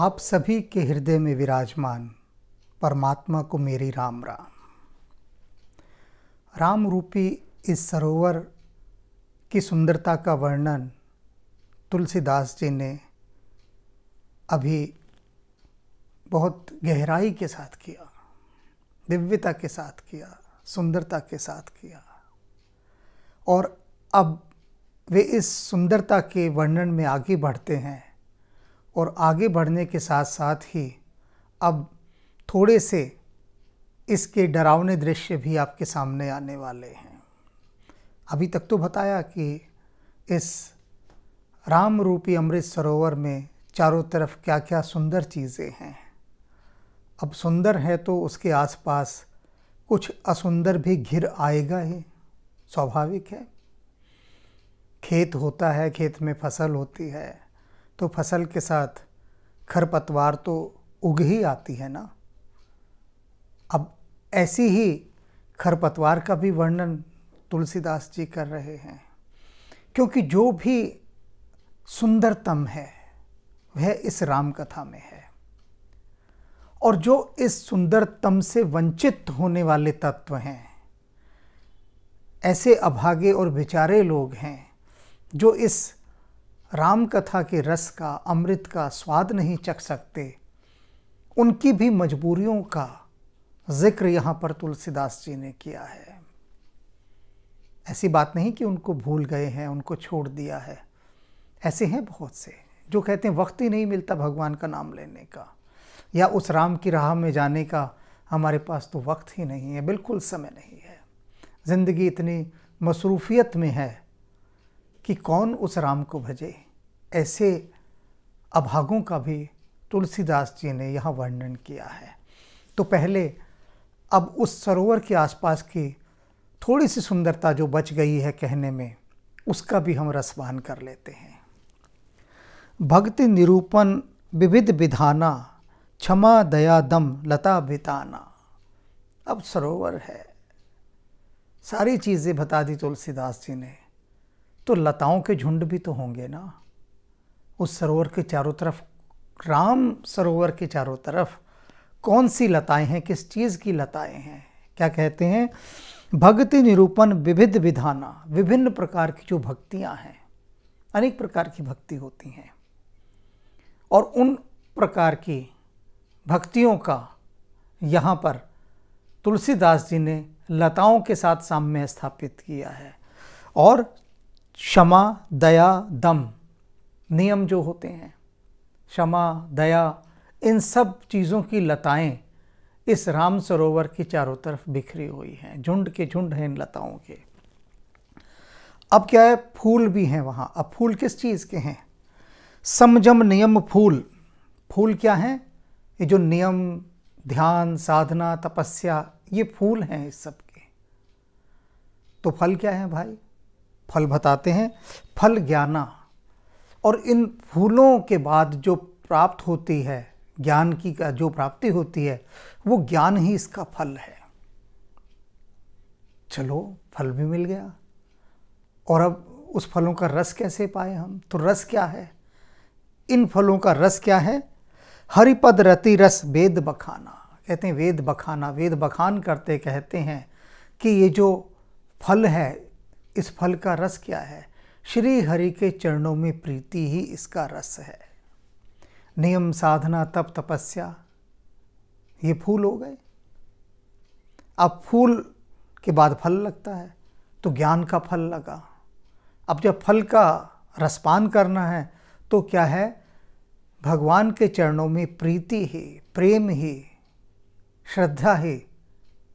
आप सभी के हृदय में विराजमान परमात्मा को मेरी राम राम राम रूपी इस सरोवर की सुंदरता का वर्णन तुलसीदास जी ने अभी बहुत गहराई के साथ किया दिव्यता के साथ किया सुंदरता के साथ किया और अब वे इस सुंदरता के वर्णन में आगे बढ़ते हैं और आगे बढ़ने के साथ साथ ही अब थोड़े से इसके डरावने दृश्य भी आपके सामने आने वाले हैं अभी तक तो बताया कि इस राम रूपी अमृत सरोवर में चारों तरफ क्या क्या सुंदर चीज़ें हैं अब सुंदर है तो उसके आसपास कुछ असुंदर भी घिर आएगा ही स्वाभाविक है खेत होता है खेत में फसल होती है तो फसल के साथ खरपतवार तो उग ही आती है ना अब ऐसी ही खरपतवार का भी वर्णन तुलसीदास जी कर रहे हैं क्योंकि जो भी सुंदरतम है वह इस राम कथा में है और जो इस सुंदरतम से वंचित होने वाले तत्व हैं ऐसे अभागे और बेचारे लोग हैं जो इस राम कथा के रस का अमृत का स्वाद नहीं चख सकते उनकी भी मजबूरियों का जिक्र यहाँ पर तुलसीदास जी ने किया है ऐसी बात नहीं कि उनको भूल गए हैं उनको छोड़ दिया है ऐसे हैं बहुत से जो कहते हैं वक्त ही नहीं मिलता भगवान का नाम लेने का या उस राम की राह में जाने का हमारे पास तो वक्त ही नहीं है बिल्कुल समय नहीं है ज़िंदगी इतनी मसरूफियत में है कि कौन उस राम को भजे ऐसे अभागों का भी तुलसीदास जी ने यहाँ वर्णन किया है तो पहले अब उस सरोवर के आसपास की थोड़ी सी सुंदरता जो बच गई है कहने में उसका भी हम रसवान कर लेते हैं भक्ति निरूपण विविध विधाना क्षमा दया दम लता बिताना अब सरोवर है सारी चीज़ें बता दी तुलसीदास जी ने तो लताओं के झुंड भी तो होंगे ना उस सरोवर के चारों तरफ राम सरोवर के चारों तरफ कौन सी लताएं हैं किस चीज़ की लताएं हैं क्या कहते हैं भक्ति निरूपण विविध विधाना विभिन्न प्रकार की जो भक्तियां हैं अनेक प्रकार की भक्ति होती हैं और उन प्रकार की भक्तियों का यहाँ पर तुलसीदास जी ने लताओं के साथ साम्य स्थापित किया है और क्षमा दया दम नियम जो होते हैं क्षमा दया इन सब चीज़ों की लताएं इस राम सरोवर की चारों तरफ बिखरी हुई हैं झुंड के झुंड हैं इन लताओं के अब क्या है फूल भी हैं वहाँ अब फूल किस चीज़ के हैं समझम नियम फूल फूल क्या हैं ये जो नियम ध्यान साधना तपस्या ये फूल हैं इस सब के तो फल क्या है भाई फल बताते हैं फल ज्ञाना और इन फूलों के बाद जो प्राप्त होती है ज्ञान की का जो प्राप्ति होती है वो ज्ञान ही इसका फल है चलो फल भी मिल गया और अब उस फलों का रस कैसे पाए हम तो रस क्या है इन फलों का रस क्या है हरिपद रति रस वेद बखाना कहते हैं वेद बखाना वेद बखान करते कहते हैं कि ये जो फल है इस फल का रस क्या है श्री हरि के चरणों में प्रीति ही इसका रस है नियम साधना तप तपस्या ये फूल हो गए अब फूल के बाद फल लगता है तो ज्ञान का फल लगा अब जब फल का रसपान करना है तो क्या है भगवान के चरणों में प्रीति ही प्रेम ही श्रद्धा ही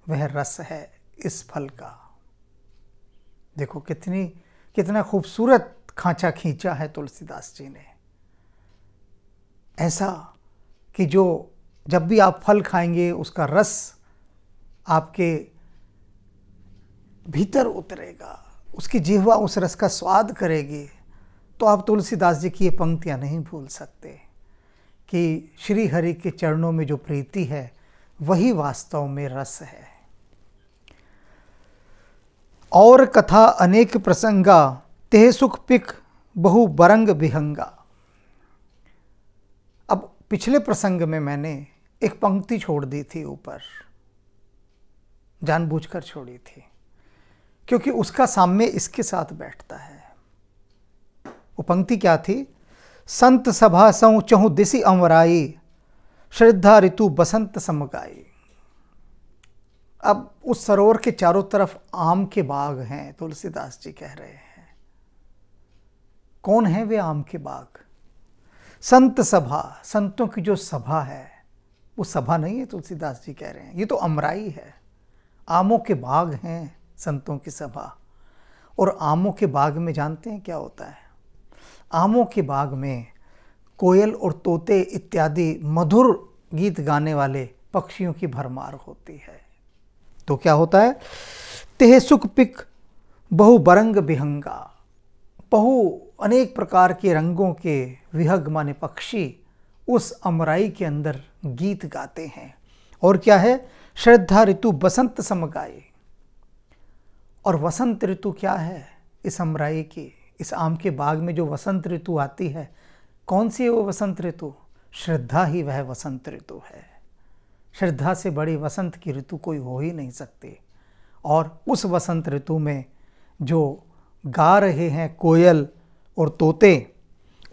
वह रस है इस फल का देखो कितनी कितना खूबसूरत खांचा खींचा है तुलसीदास जी ने ऐसा कि जो जब भी आप फल खाएंगे उसका रस आपके भीतर उतरेगा उसकी जिहवा उस रस का स्वाद करेगी तो आप तुलसीदास जी की ये पंक्तियाँ नहीं भूल सकते कि श्री हरि के चरणों में जो प्रीति है वही वास्तव में रस है और कथा अनेक प्रसंगा तेह सुख पिक बहु बरंग बिहंगा अब पिछले प्रसंग में मैंने एक पंक्ति छोड़ दी थी ऊपर जानबूझकर छोड़ी थी क्योंकि उसका साम्य इसके साथ बैठता है वो पंक्ति क्या थी संत सभा सौ चहु दिसी अमराई श्रद्धा ऋतु बसंत समगाई अब उस सरोवर के चारों तरफ आम के बाग हैं तुलसीदास जी कह रहे हैं कौन है वे आम के बाग संत सभा संतों की जो सभा है वो सभा नहीं है तुलसीदास जी कह रहे हैं ये तो अमराई है आमों के बाग हैं संतों की सभा और आमों के बाग में जानते हैं क्या होता है आमों के बाग में कोयल और तोते इत्यादि मधुर गीत गाने वाले पक्षियों की भरमार होती है तो क्या होता है तेह सुख पिक बहु बरंग बिहंगा बहु अनेक प्रकार के रंगों के विहग माने पक्षी उस अमराई के अंदर गीत गाते हैं और क्या है श्रद्धा ऋतु बसंत समगाए और वसंत ऋतु क्या है इस अमराई की इस आम के बाग में जो वसंत ऋतु आती है कौन सी है वो वसंत ऋतु श्रद्धा ही वह वसंत ऋतु है श्रद्धा से बड़ी वसंत की ऋतु कोई हो ही नहीं सकती और उस वसंत ऋतु में जो गा रहे हैं कोयल और तोते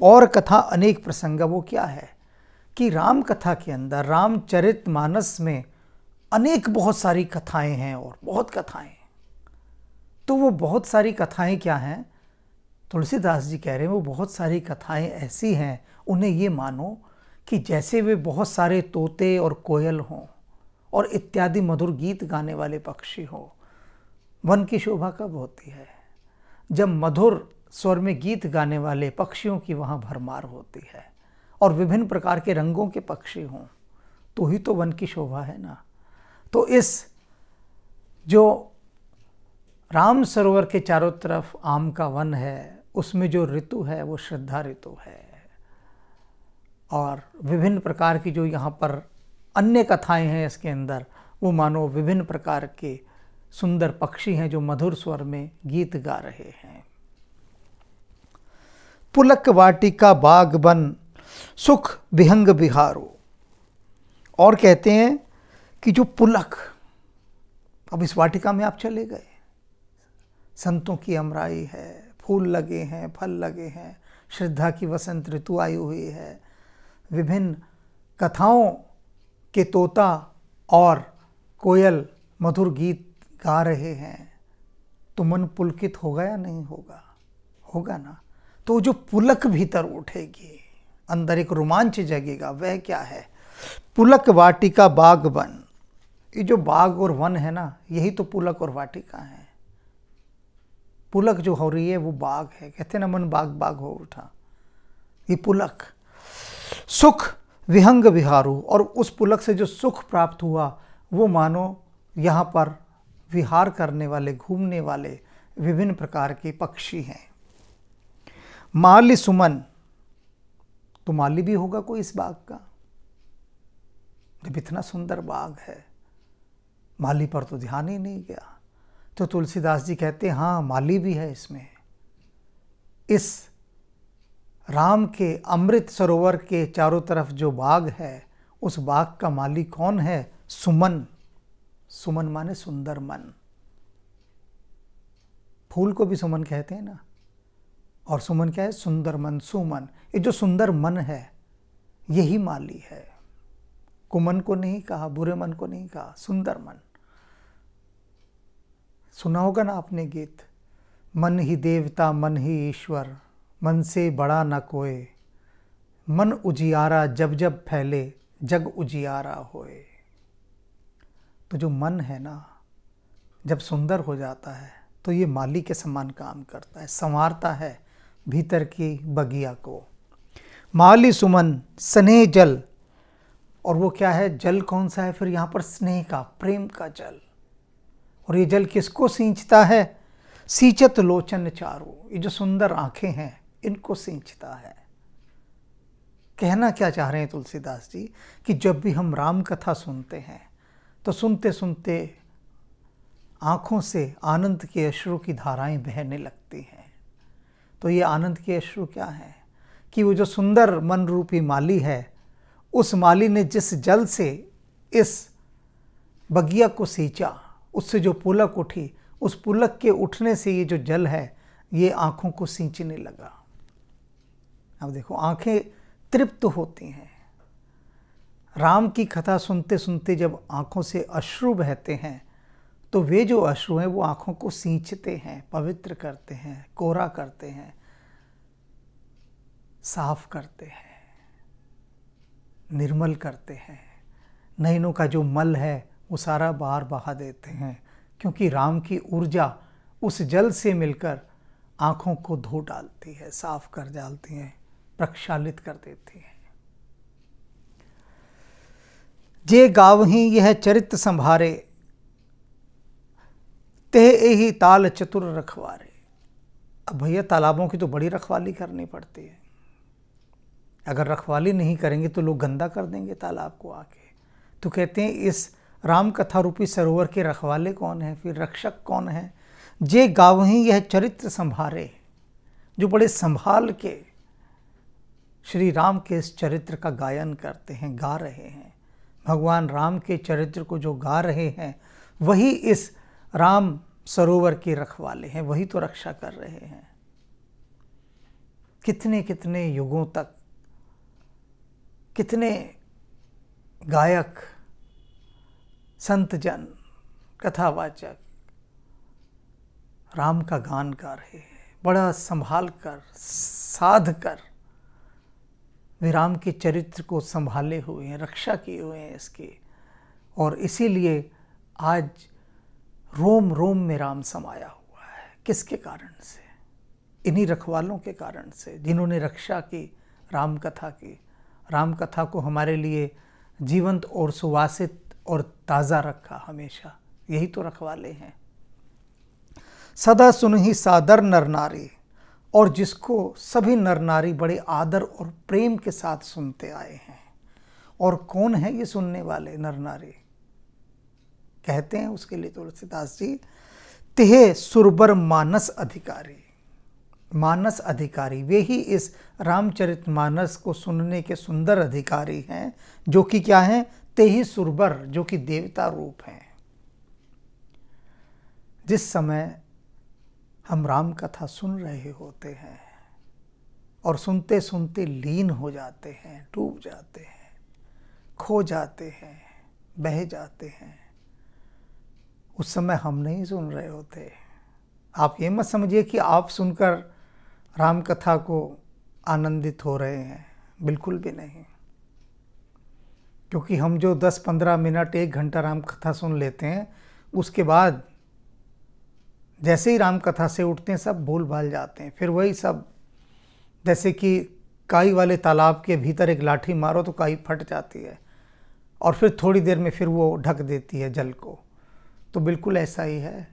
और कथा अनेक प्रसंग वो क्या है कि राम कथा के अंदर रामचरित मानस में अनेक बहुत सारी कथाएं हैं और बहुत कथाएं तो वो बहुत सारी कथाएं क्या हैं तुलसीदास जी कह रहे हैं वो बहुत सारी कथाएं ऐसी हैं उन्हें ये मानो कि जैसे वे बहुत सारे तोते और कोयल हों और इत्यादि मधुर गीत गाने वाले पक्षी हों वन की शोभा कब होती है जब मधुर स्वर में गीत गाने वाले पक्षियों की वहाँ भरमार होती है और विभिन्न प्रकार के रंगों के पक्षी हों तो ही तो वन की शोभा है ना तो इस जो राम सरोवर के चारों तरफ आम का वन है उसमें जो ऋतु है वो श्रद्धा ऋतु है और विभिन्न प्रकार की जो यहाँ पर अन्य कथाएं हैं इसके अंदर वो मानो विभिन्न प्रकार के सुंदर पक्षी हैं जो मधुर स्वर में गीत गा रहे हैं पुलक वाटिका बाग बन सुख विहंग बिहारो और कहते हैं कि जो पुलक अब इस वाटिका में आप चले गए संतों की अमराई है फूल लगे हैं फल लगे हैं श्रद्धा की वसंत ऋतु आई हुई है विभिन्न कथाओं के तोता और कोयल मधुर गीत गा रहे हैं तो मन पुलकित होगा या नहीं होगा होगा ना तो जो पुलक भीतर उठेगी अंदर एक रोमांच जगेगा वह क्या है पुलक वाटिका बाग वन ये जो बाग और वन है ना यही तो पुलक और वाटिका है पुलक जो हो रही है वो बाग है कहते ना मन बाग बाग हो उठा ये पुलक सुख विहंग विहारू और उस पुलक से जो सुख प्राप्त हुआ वो मानो यहाँ पर विहार करने वाले घूमने वाले विभिन्न प्रकार के पक्षी हैं माली सुमन तो माली भी होगा कोई इस बाग का जब इतना सुंदर बाग है माली पर तो ध्यान ही नहीं गया तो तुलसीदास जी कहते हैं हाँ माली भी है इसमें इस राम के अमृत सरोवर के चारों तरफ जो बाग है उस बाग का माली कौन है सुमन सुमन माने सुंदर मन फूल को भी सुमन कहते हैं ना और सुमन क्या है सुंदर मन सुमन ये जो सुंदर मन है यही माली है कुमन को नहीं कहा बुरे मन को नहीं कहा सुंदर मन सुना होगा ना आपने गीत मन ही देवता मन ही ईश्वर मन से बड़ा न कोए मन उजियारा जब जब फैले जग उजियारा होए तो जो मन है ना जब सुंदर हो जाता है तो ये माली के समान काम करता है संवारता है भीतर की बगिया को माली सुमन स्नेह जल और वो क्या है जल कौन सा है फिर यहाँ पर स्नेह का प्रेम का जल और ये जल किसको सींचता है सींचत लोचन चारू ये जो सुंदर आँखें हैं इनको सींचता है कहना क्या चाह रहे हैं तुलसीदास जी कि जब भी हम राम कथा सुनते हैं तो सुनते सुनते आँखों से आनंद के अश्रु की धाराएं बहने लगती हैं तो ये आनंद के अश्रु क्या हैं कि वो जो सुंदर मन रूपी माली है उस माली ने जिस जल से इस बगिया को सींचा उससे जो पुलक उठी उस पुलक के उठने से ये जो जल है ये आँखों को सींचने लगा अब देखो आंखें तृप्त होती हैं राम की कथा सुनते सुनते जब आंखों से अश्रु बहते हैं तो वे जो अश्रु हैं वो आंखों को सींचते हैं पवित्र करते हैं कोरा करते हैं साफ करते हैं निर्मल करते हैं नयनों का जो मल है वो सारा बाहर बहा देते हैं क्योंकि राम की ऊर्जा उस जल से मिलकर आँखों को धो डालती है साफ कर डालती हैं प्रक्षालित कर देते हैं जे ही यह चरित्र संभारे तेह ही ताल चतुर रखवारे अब भैया तालाबों की तो बड़ी रखवाली करनी पड़ती है अगर रखवाली नहीं करेंगे तो लोग गंदा कर देंगे तालाब को आके तो कहते हैं इस राम कथा रूपी सरोवर के रखवाले कौन हैं फिर रक्षक कौन हैं जे ही यह चरित्र संभारे जो बड़े संभाल के श्री राम के इस चरित्र का गायन करते हैं गा रहे हैं भगवान राम के चरित्र को जो गा रहे हैं वही इस राम सरोवर के रखवाले हैं वही तो रक्षा कर रहे हैं कितने कितने युगों तक कितने गायक संतजन कथावाचक राम का गान गा रहे हैं बड़ा संभाल कर साध कर विराम के चरित्र को संभाले हुए हैं रक्षा किए हुए हैं इसके और इसीलिए आज रोम रोम में राम समाया हुआ है किसके कारण से इन्हीं रखवालों के कारण से जिन्होंने रक्षा की राम कथा की राम कथा को हमारे लिए जीवंत और सुवासित और ताज़ा रखा हमेशा यही तो रखवाले हैं सदा सुन ही सादर नर नारी और जिसको सभी नर नारी बड़े आदर और प्रेम के साथ सुनते आए हैं और कौन है ये सुनने वाले नर नारी कहते हैं उसके लिए तुलसीदास जी तेह सुरबर मानस अधिकारी मानस अधिकारी वे ही इस रामचरित मानस को सुनने के सुंदर अधिकारी हैं जो कि क्या हैं तेही सुरबर जो कि देवता रूप हैं जिस समय हम राम कथा सुन रहे होते हैं और सुनते सुनते लीन हो जाते हैं डूब जाते हैं खो जाते हैं बह जाते हैं उस समय हम नहीं सुन रहे होते आप ये मत समझिए कि आप सुनकर राम कथा को आनंदित हो रहे हैं बिल्कुल भी नहीं क्योंकि हम जो 10-15 मिनट एक घंटा राम कथा सुन लेते हैं उसके बाद जैसे ही राम कथा से उठते हैं सब भूल भाल जाते हैं फिर वही सब जैसे कि काई वाले तालाब के भीतर एक लाठी मारो तो काई फट जाती है और फिर थोड़ी देर में फिर वो ढक देती है जल को तो बिल्कुल ऐसा ही है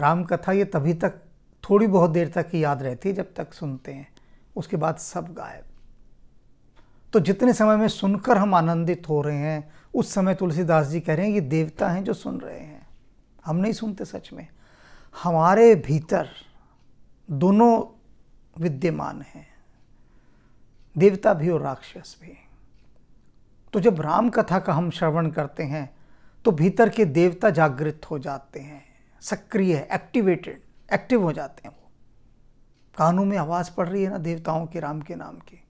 राम कथा ये तभी तक थोड़ी बहुत देर तक ही याद रहती है जब तक सुनते हैं उसके बाद सब गायब तो जितने समय में सुनकर हम आनंदित हो रहे हैं उस समय तुलसीदास जी कह रहे हैं ये देवता हैं जो सुन रहे हैं हम नहीं सुनते सच में हमारे भीतर दोनों विद्यमान हैं देवता भी और राक्षस भी तो जब राम कथा का हम श्रवण करते हैं तो भीतर के देवता जागृत हो जाते हैं सक्रिय एक्टिवेटेड एक्टिव हो जाते हैं वो कानों में आवाज़ पड़ रही है ना देवताओं के राम के नाम की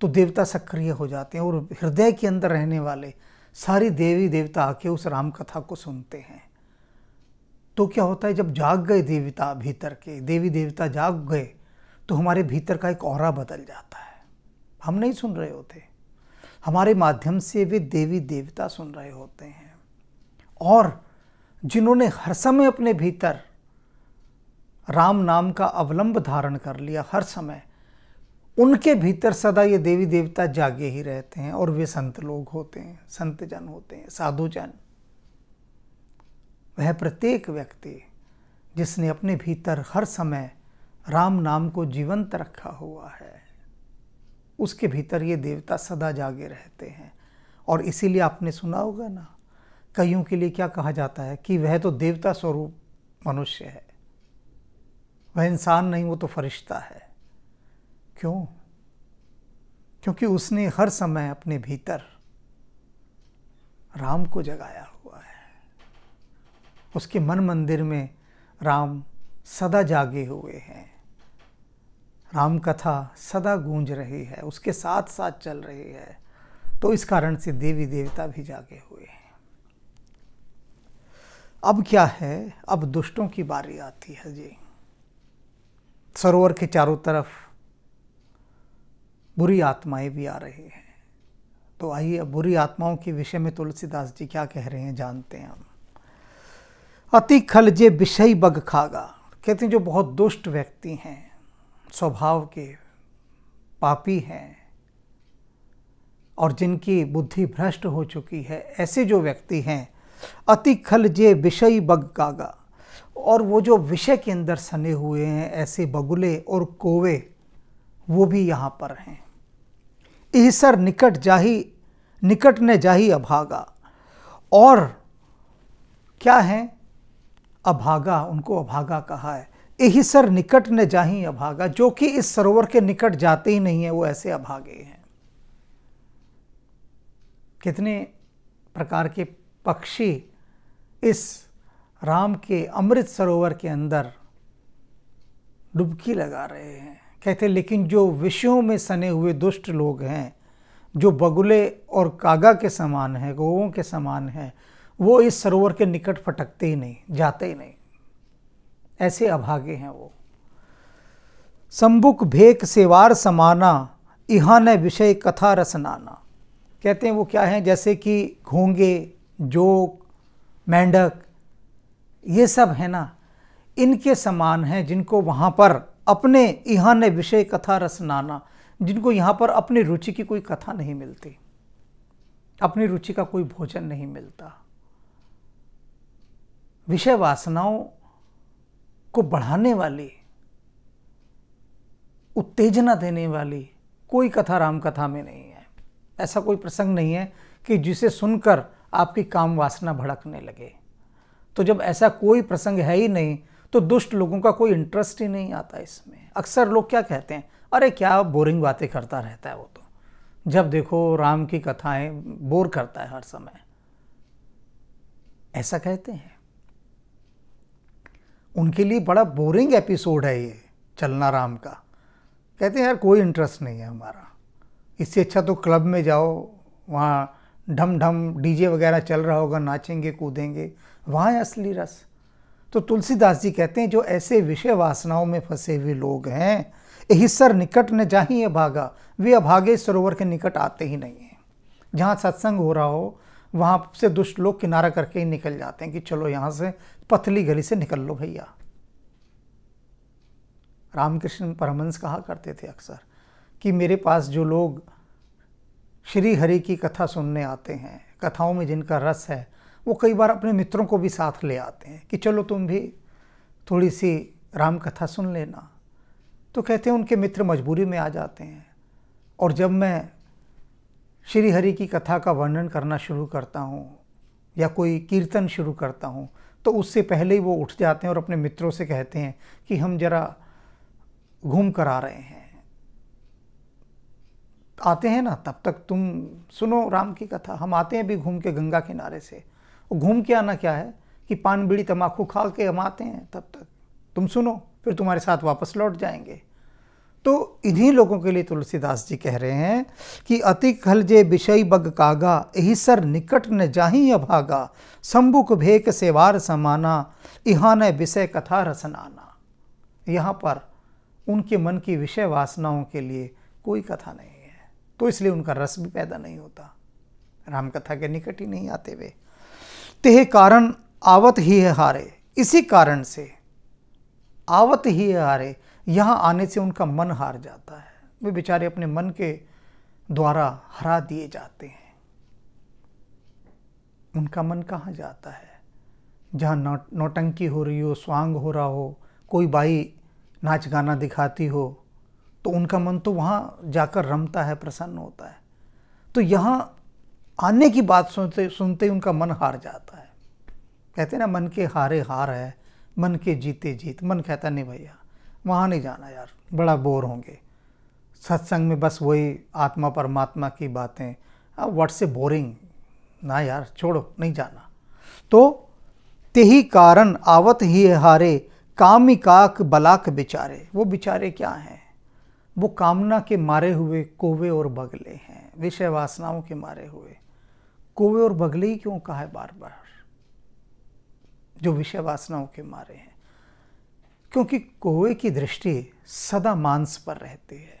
तो देवता सक्रिय हो जाते हैं और हृदय के अंदर रहने वाले सारी देवी देवता आके उस राम कथा को सुनते हैं तो क्या होता है जब जाग गए देवता भीतर के देवी देवता जाग गए तो हमारे भीतर का एक और बदल जाता है हम नहीं सुन रहे होते हमारे माध्यम से वे देवी देवता सुन रहे होते हैं और जिन्होंने हर समय अपने भीतर राम नाम का अवलंब धारण कर लिया हर समय उनके भीतर सदा ये देवी देवता जागे ही रहते हैं और वे संत लोग होते हैं संत जन होते हैं साधु जन वह प्रत्येक व्यक्ति जिसने अपने भीतर हर समय राम नाम को जीवंत रखा हुआ है उसके भीतर ये देवता सदा जागे रहते हैं और इसीलिए आपने सुना होगा ना कईयों के लिए क्या कहा जाता है कि वह तो देवता स्वरूप मनुष्य है वह इंसान नहीं वो तो फरिश्ता है क्यों क्योंकि उसने हर समय अपने भीतर राम को जगाया हुआ है उसके मन मंदिर में राम सदा जागे हुए हैं राम कथा सदा गूंज रही है उसके साथ साथ चल रही है तो इस कारण से देवी देवता भी जागे हुए हैं अब क्या है अब दुष्टों की बारी आती है जी सरोवर के चारों तरफ बुरी आत्माएं भी आ रही हैं तो आइए अब बुरी आत्माओं के विषय में तुलसीदास जी क्या कह रहे हैं जानते हैं हम अति खलजे विषय बग खागा कहते हैं जो बहुत दुष्ट व्यक्ति हैं स्वभाव के पापी हैं और जिनकी बुद्धि भ्रष्ट हो चुकी है ऐसे जो व्यक्ति हैं अति खलजे विषय बग कागा और वो जो विषय के अंदर सने हुए हैं ऐसे बगुले और कोवे वो भी यहाँ पर हैं ईसर निकट जाही निकट ने जाही अभागा और क्या हैं अभागा उनको अभागा कहा है यही सर निकट ने जाही अभागा जो कि इस सरोवर के निकट जाते ही नहीं है वो ऐसे अभागे हैं कितने प्रकार के पक्षी इस राम के अमृत सरोवर के अंदर डुबकी लगा रहे हैं कहते लेकिन जो विषयों में सने हुए दुष्ट लोग हैं जो बगुले और कागा के समान हैं गोवों के समान हैं वो इस सरोवर के निकट फटकते ही नहीं जाते ही नहीं ऐसे अभागे हैं वो संबुक भेक सेवार समाना इहान विषय कथा रसनाना कहते हैं वो क्या हैं जैसे कि घोंगे जोक मेंढक ये सब है ना इनके समान हैं जिनको वहाँ पर अपने यहाँ ने विषय कथा रसनाना जिनको यहाँ पर अपनी रुचि की कोई कथा नहीं मिलती अपनी रुचि का कोई भोजन नहीं मिलता विषय वासनाओं को बढ़ाने वाली उत्तेजना देने वाली कोई कथा राम कथा में नहीं है ऐसा कोई प्रसंग नहीं है कि जिसे सुनकर आपकी काम वासना भड़कने लगे तो जब ऐसा कोई प्रसंग है ही नहीं तो दुष्ट लोगों का कोई इंटरेस्ट ही नहीं आता इसमें अक्सर लोग क्या कहते हैं अरे क्या बोरिंग बातें करता रहता है वो तो जब देखो राम की कथाएं बोर करता है हर समय ऐसा कहते हैं उनके लिए बड़ा बोरिंग एपिसोड है ये चलना राम का कहते हैं यार कोई इंटरेस्ट नहीं है हमारा इससे अच्छा तो क्लब में जाओ वहाँ ढम ढम डीजे वगैरह चल रहा होगा नाचेंगे कूदेंगे वहाँ है असली रस तो तुलसीदास जी कहते हैं जो ऐसे विषय वासनाओं में फंसे हुए लोग हैं यही सर निकट न ही अभागा वे अभागे सरोवर के निकट आते ही नहीं हैं जहाँ सत्संग हो रहा हो वहाँ से दुष्ट लोग किनारा करके ही निकल जाते हैं कि चलो यहाँ से पतली गली से निकल लो भैया रामकृष्ण परमहंस कहा करते थे अक्सर कि मेरे पास जो लोग श्री हरि की कथा सुनने आते हैं कथाओं में जिनका रस है वो कई बार अपने मित्रों को भी साथ ले आते हैं कि चलो तुम भी थोड़ी सी राम कथा सुन लेना तो कहते हैं उनके मित्र मजबूरी में आ जाते हैं और जब मैं श्री हरि की कथा का वर्णन करना शुरू करता हूँ या कोई कीर्तन शुरू करता हूँ तो उससे पहले ही वो उठ जाते हैं और अपने मित्रों से कहते हैं कि हम जरा घूम कर आ रहे हैं आते हैं ना तब तक तुम सुनो राम की कथा हम आते हैं भी घूम के गंगा किनारे से घूम के आना क्या है कि पान बीड़ी तम्बाकू खा के हम आते हैं तब तक तुम सुनो फिर तुम्हारे साथ वापस लौट जाएंगे तो इन्हीं लोगों के लिए तुलसीदास जी कह रहे हैं कि अति खल जे विषय बग कागा यही सर निकट न जाही अभागा शंबुक भेक सेवार समाना इहान न विषय कथा रसनाना यहाँ पर उनके मन की विषय वासनाओं के लिए कोई कथा नहीं है तो इसलिए उनका रस भी पैदा नहीं होता राम कथा के निकट ही नहीं आते वे तेह कारण आवत ही है हारे इसी कारण से आवत ही है हारे यहाँ आने से उनका मन हार जाता है वे बेचारे अपने मन के द्वारा हरा दिए जाते हैं उनका मन कहाँ जाता है जहाँ नौ नौटंकी हो रही हो स्वांग हो रहा हो कोई बाई नाच गाना दिखाती हो तो उनका मन तो वहाँ जाकर रमता है प्रसन्न होता है तो यहाँ आने की बात सुनते सुनते ही उनका मन हार जाता है कहते हैं ना मन के हारे हार है मन के जीते जीत मन कहता नहीं भैया वहाँ नहीं जाना यार बड़ा बोर होंगे सत्संग में बस वही आत्मा परमात्मा की बातें अब वट ए बोरिंग ना यार छोड़ो नहीं जाना तो ते कारण आवत ही हारे कामी काक बलाक बिचारे वो बिचारे क्या हैं वो कामना के मारे हुए कोवे और बगले हैं विषय वासनाओं के मारे हुए कोवे और बगले ही क्यों कहा है बार बार जो विषय वासनाओं के मारे हैं क्योंकि कोए की दृष्टि सदा मांस पर रहती है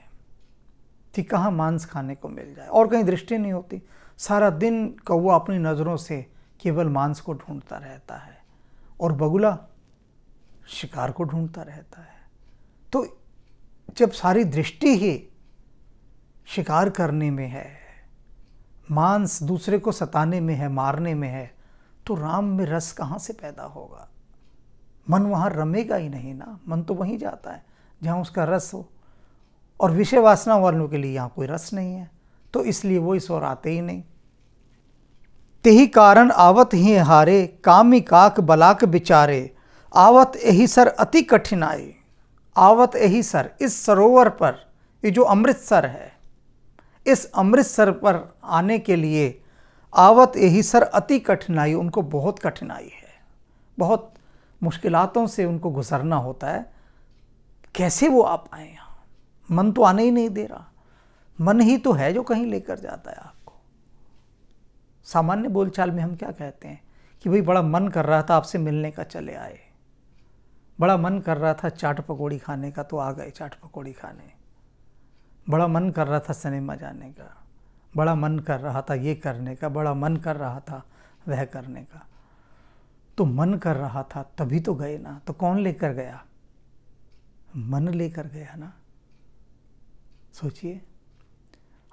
कि कहाँ मांस खाने को मिल जाए और कहीं दृष्टि नहीं होती सारा दिन कौआ अपनी नज़रों से केवल मांस को ढूंढता रहता है और बगुला शिकार को ढूंढता रहता है तो जब सारी दृष्टि ही शिकार करने में है मांस दूसरे को सताने में है मारने में है तो राम में रस कहाँ से पैदा होगा मन वहाँ रमेगा ही नहीं ना मन तो वहीं जाता है जहाँ उसका रस हो और विषय वासना वालों के लिए यहाँ कोई रस नहीं है तो इसलिए वो इस ओर आते ही नहीं ते ही कारण आवत ही हारे कामी काक बलाक बिचारे आवत यही सर अति कठिनाई आवत यही सर इस सरोवर पर ये जो अमृतसर है इस अमृतसर पर आने के लिए आवत यही सर अति कठिनाई उनको बहुत कठिनाई है बहुत मुश्किलों से उनको गुजरना होता है कैसे वो आ पाए यहाँ मन तो आने ही नहीं दे रहा मन ही तो है जो कहीं लेकर जाता है आपको सामान्य बोलचाल में हम क्या कहते हैं कि भाई बड़ा मन कर रहा था आपसे मिलने का चले आए बड़ा मन कर रहा था चाट पकौड़ी खाने का तो आ गए चाट पकौड़ी खाने बड़ा मन कर रहा था सिनेमा जाने का बड़ा मन कर रहा था ये करने का बड़ा मन कर रहा था वह करने का तो मन कर रहा था तभी तो गए ना तो कौन लेकर गया मन लेकर गया ना सोचिए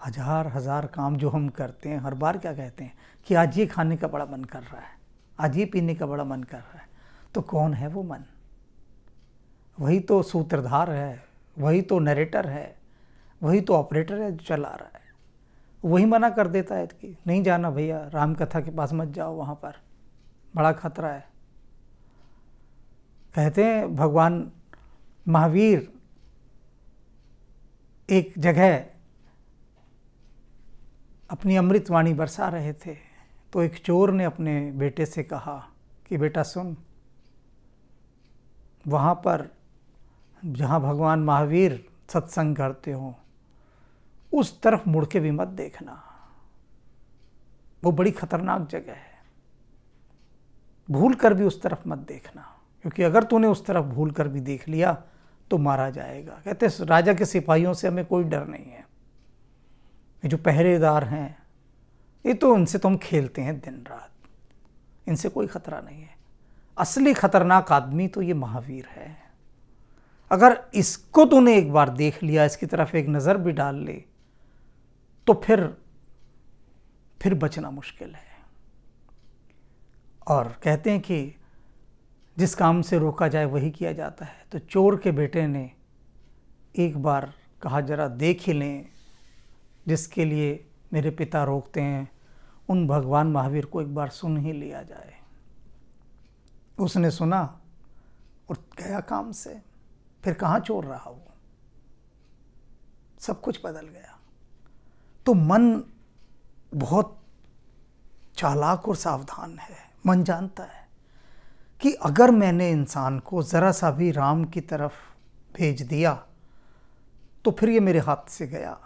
हजार हजार काम जो हम करते हैं हर बार क्या कहते हैं कि आज ये खाने का बड़ा मन कर रहा है आज ये पीने का बड़ा मन कर रहा है तो कौन है वो मन वही तो सूत्रधार है वही तो नरेटर है वही तो ऑपरेटर है जो चला रहा है वही मना कर देता है कि नहीं जाना भैया राम कथा के पास मत जाओ वहाँ पर बड़ा खतरा है कहते हैं भगवान महावीर एक जगह अपनी अमृतवाणी बरसा रहे थे तो एक चोर ने अपने बेटे से कहा कि बेटा सुन वहाँ पर जहाँ भगवान महावीर सत्संग करते हो उस तरफ मुड़ के भी मत देखना वो बड़ी खतरनाक जगह है भूल कर भी उस तरफ मत देखना क्योंकि अगर तूने उस तरफ भूल कर भी देख लिया तो मारा जाएगा कहते राजा के सिपाहियों से हमें कोई डर नहीं है ये जो पहरेदार हैं ये तो इनसे तो हम खेलते हैं दिन रात इनसे कोई ख़तरा नहीं है असली ख़तरनाक आदमी तो ये महावीर है अगर इसको तूने एक बार देख लिया इसकी तरफ एक नज़र भी डाल ली तो फिर फिर बचना मुश्किल है और कहते हैं कि जिस काम से रोका जाए वही किया जाता है तो चोर के बेटे ने एक बार कहा जरा देख ही लें जिसके लिए मेरे पिता रोकते हैं उन भगवान महावीर को एक बार सुन ही लिया जाए उसने सुना और गया काम से फिर कहाँ चोर रहा वो सब कुछ बदल गया तो मन बहुत चालाक और सावधान है मन जानता है कि अगर मैंने इंसान को ज़रा सा भी राम की तरफ भेज दिया तो फिर ये मेरे हाथ से गया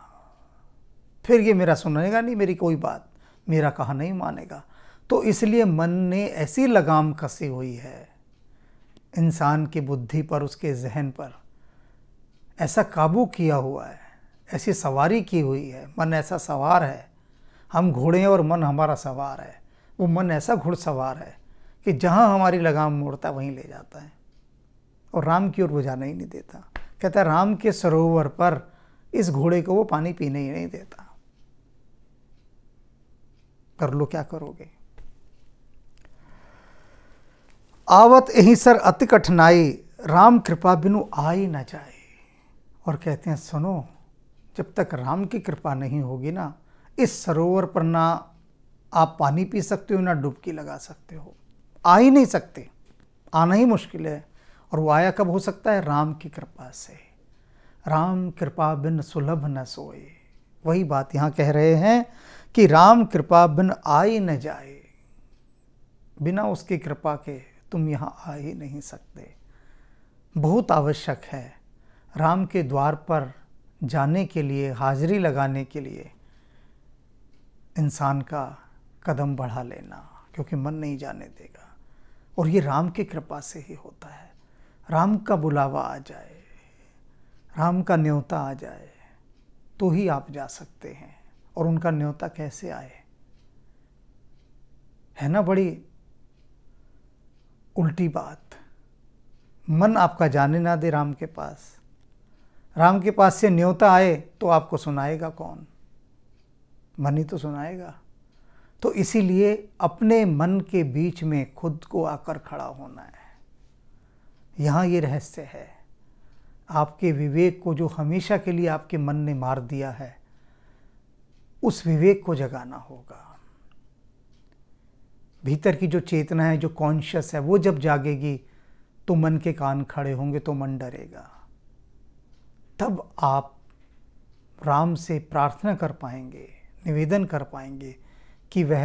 फिर ये मेरा सुनेगा नहीं मेरी कोई बात मेरा कहा नहीं मानेगा तो इसलिए मन ने ऐसी लगाम कसी हुई है इंसान की बुद्धि पर उसके जहन पर ऐसा काबू किया हुआ है ऐसी सवारी की हुई है मन ऐसा सवार है हम घोड़े और मन हमारा सवार है वो मन ऐसा घुड़सवार है कि जहाँ हमारी लगाम मोड़ता वहीं ले जाता है और राम की ओर वो जाना ही नहीं देता कहता है राम के सरोवर पर इस घोड़े को वो पानी पीने ही नहीं देता कर लो क्या करोगे आवत यहीं सर अति कठिनाई राम कृपा बिनु आ ही ना जाए और कहते हैं सुनो जब तक राम की कृपा नहीं होगी ना इस सरोवर पर ना आप पानी पी सकते हो ना डुबकी लगा सकते हो आ ही नहीं सकते आना ही मुश्किल है और वो आया कब हो सकता है राम की कृपा से राम कृपा बिन सुलभ न सोए वही बात यहाँ कह रहे हैं कि राम कृपा बिन आई न जाए बिना उसकी कृपा के तुम यहाँ आ ही नहीं सकते बहुत आवश्यक है राम के द्वार पर जाने के लिए हाजिरी लगाने के लिए इंसान का कदम बढ़ा लेना क्योंकि मन नहीं जाने देगा और ये राम की कृपा से ही होता है राम का बुलावा आ जाए राम का न्योता आ जाए तो ही आप जा सकते हैं और उनका न्योता कैसे आए है ना बड़ी उल्टी बात मन आपका जाने ना दे राम के पास राम के पास से न्योता आए तो आपको सुनाएगा कौन मन ही तो सुनाएगा तो इसीलिए अपने मन के बीच में खुद को आकर खड़ा होना है यहाँ ये रहस्य है आपके विवेक को जो हमेशा के लिए आपके मन ने मार दिया है उस विवेक को जगाना होगा भीतर की जो चेतना है जो कॉन्शियस है वो जब जागेगी तो मन के कान खड़े होंगे तो मन डरेगा तब आप राम से प्रार्थना कर पाएंगे निवेदन कर पाएंगे कि वह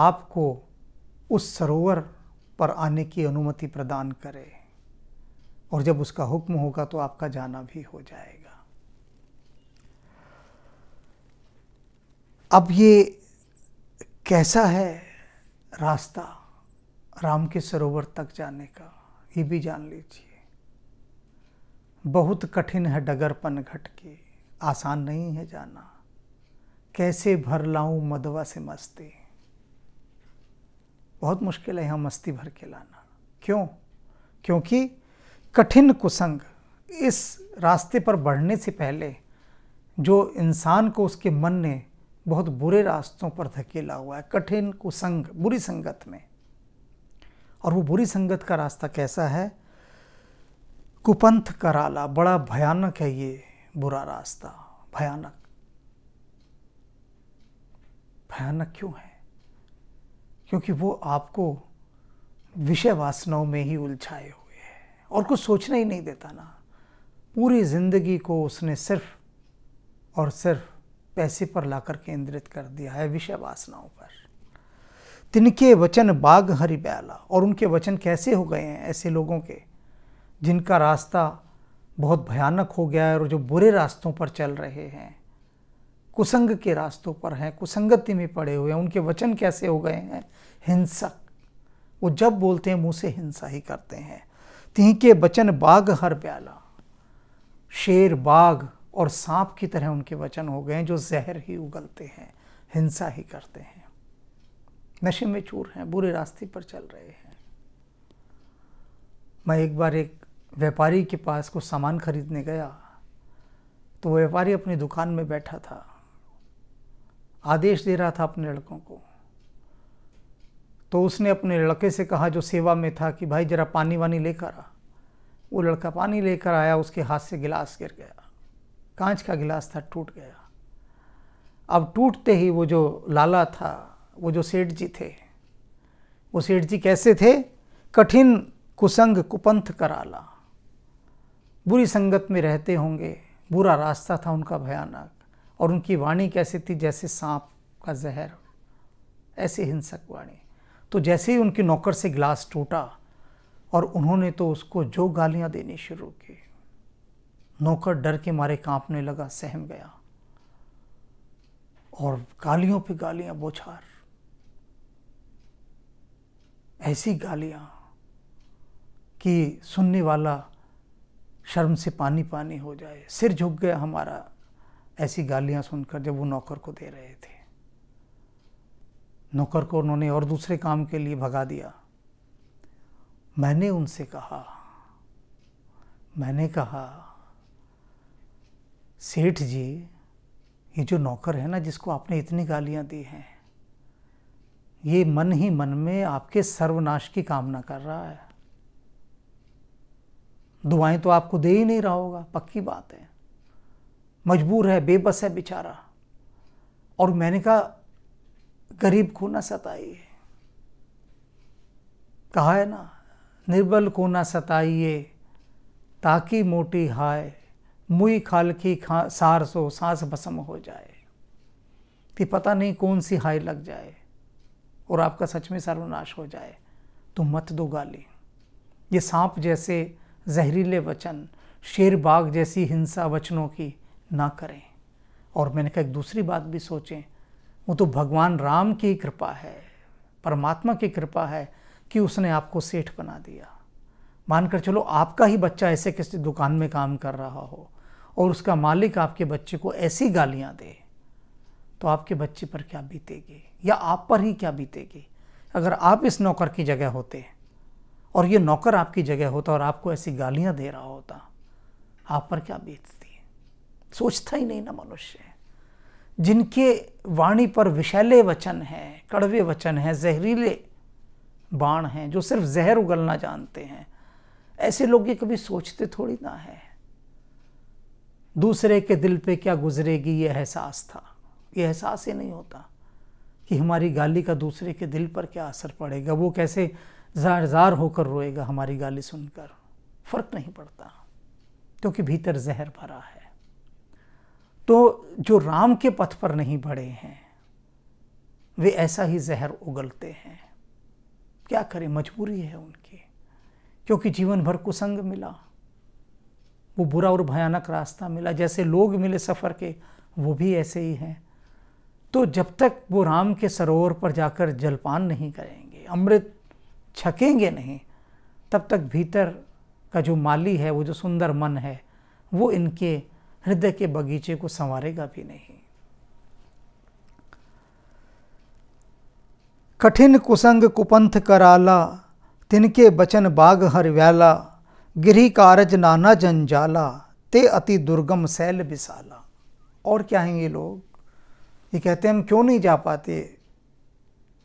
आपको उस सरोवर पर आने की अनुमति प्रदान करे और जब उसका हुक्म होगा तो आपका जाना भी हो जाएगा अब ये कैसा है रास्ता राम के सरोवर तक जाने का ये भी जान लीजिए बहुत कठिन है डगरपन घट के आसान नहीं है जाना कैसे भर लाऊं मदवा से मस्ती बहुत मुश्किल है यहाँ मस्ती भर के लाना क्यों क्योंकि कठिन कुसंग इस रास्ते पर बढ़ने से पहले जो इंसान को उसके मन ने बहुत बुरे रास्तों पर धकेला हुआ है कठिन कुसंग बुरी संगत में और वो बुरी संगत का रास्ता कैसा है कुपंथ कराला बड़ा भयानक है ये बुरा रास्ता भयानक भयानक क्यों है क्योंकि वो आपको विषय वासनाओं में ही उलझाए हुए है और कुछ सोचना ही नहीं देता ना पूरी ज़िंदगी को उसने सिर्फ और सिर्फ पैसे पर लाकर केंद्रित कर दिया है विषय वासनाओं पर तिनके वचन बाग हरि ब्याला और उनके वचन कैसे हो गए हैं ऐसे लोगों के जिनका रास्ता बहुत भयानक हो गया है और जो बुरे रास्तों पर चल रहे हैं कुसंग के रास्तों पर हैं कुसंगति में पड़े हुए हैं उनके वचन कैसे हो गए हैं हिंसक वो जब बोलते हैं मुंह से हिंसा ही करते हैं तीन के वचन बाघ हर प्याला शेर बाघ और सांप की तरह उनके वचन हो गए हैं जो जहर ही उगलते हैं हिंसा ही करते हैं नशे में चूर हैं बुरे रास्ते पर चल रहे हैं मैं एक बार एक व्यापारी के पास कुछ सामान खरीदने गया तो व्यापारी अपनी दुकान में बैठा था आदेश दे रहा था अपने लड़कों को तो उसने अपने लड़के से कहा जो सेवा में था कि भाई ज़रा पानी वानी लेकर आ वो लड़का पानी लेकर आया उसके हाथ से गिलास गिर गया कांच का गिलास था टूट गया अब टूटते ही वो जो लाला था वो जो सेठ जी थे वो सेठ जी कैसे थे कठिन कुसंग कुपंथ कराला बुरी संगत में रहते होंगे बुरा रास्ता था उनका भयानक और उनकी वाणी कैसी थी जैसे सांप का जहर ऐसी हिंसक वाणी तो जैसे ही उनके नौकर से गिलास टूटा और उन्होंने तो उसको जो गालियां देनी शुरू की नौकर डर के मारे कांपने लगा सहम गया और गालियों पे गालियां बोछार ऐसी गालियां कि सुनने वाला शर्म से पानी पानी हो जाए सिर झुक गया हमारा ऐसी गालियां सुनकर जब वो नौकर को दे रहे थे नौकर को उन्होंने और दूसरे काम के लिए भगा दिया मैंने उनसे कहा मैंने कहा सेठ जी ये जो नौकर है ना जिसको आपने इतनी गालियां दी हैं ये मन ही मन में आपके सर्वनाश की कामना कर रहा है दुआएं तो आपको दे ही नहीं रहा होगा पक्की बात है मजबूर है बेबस है बेचारा और मैंने कहा गरीब को ना सताइए कहा है ना निर्बल को ना सताइए ताकि मोटी हाय मुई खाल की खा सार सो सांस भसम हो जाए कि पता नहीं कौन सी हाय लग जाए और आपका सच में सर्वनाश हो जाए तो मत दो गाली ये सांप जैसे जहरीले वचन शेर बाग जैसी हिंसा वचनों की ना करें और मैंने कहा एक दूसरी बात भी सोचें वो तो भगवान राम की कृपा है परमात्मा की कृपा है कि उसने आपको सेठ बना दिया मानकर चलो आपका ही बच्चा ऐसे किसी दुकान में काम कर रहा हो और उसका मालिक आपके बच्चे को ऐसी गालियाँ दे तो आपके बच्चे पर क्या बीतेगी या आप पर ही क्या बीतेगी अगर आप इस नौकर की जगह होते और ये नौकर आपकी जगह होता और आपको ऐसी गालियाँ दे रहा होता आप पर क्या बीतती सोचता ही नहीं ना मनुष्य जिनके वाणी पर विषैले वचन हैं कड़वे वचन हैं जहरीले बाण हैं जो सिर्फ जहर उगलना जानते हैं ऐसे लोग ये कभी सोचते थोड़ी ना है दूसरे के दिल पे क्या गुजरेगी ये एहसास था ये एहसास ही नहीं होता कि हमारी गाली का दूसरे के दिल पर क्या असर पड़ेगा वो कैसे जार जार होकर रोएगा हमारी गाली सुनकर फ़र्क नहीं पड़ता क्योंकि भीतर जहर भरा है तो जो राम के पथ पर नहीं बढ़े हैं वे ऐसा ही जहर उगलते हैं क्या करें मजबूरी है उनकी क्योंकि जीवन भर कुसंग मिला वो बुरा और भयानक रास्ता मिला जैसे लोग मिले सफ़र के वो भी ऐसे ही हैं तो जब तक वो राम के सरोवर पर जाकर जलपान नहीं करेंगे अमृत छकेंगे नहीं तब तक भीतर का जो माली है वो जो सुंदर मन है वो इनके हृदय के बगीचे को संवारेगा भी नहीं कठिन कुसंग कुपंथ कराला तिनके बचन बाग हर व्याला गिरी कारज नाना जंजाला ते अति दुर्गम सैल बिसाला और क्या हैं ये लोग ये कहते हैं हम क्यों नहीं जा पाते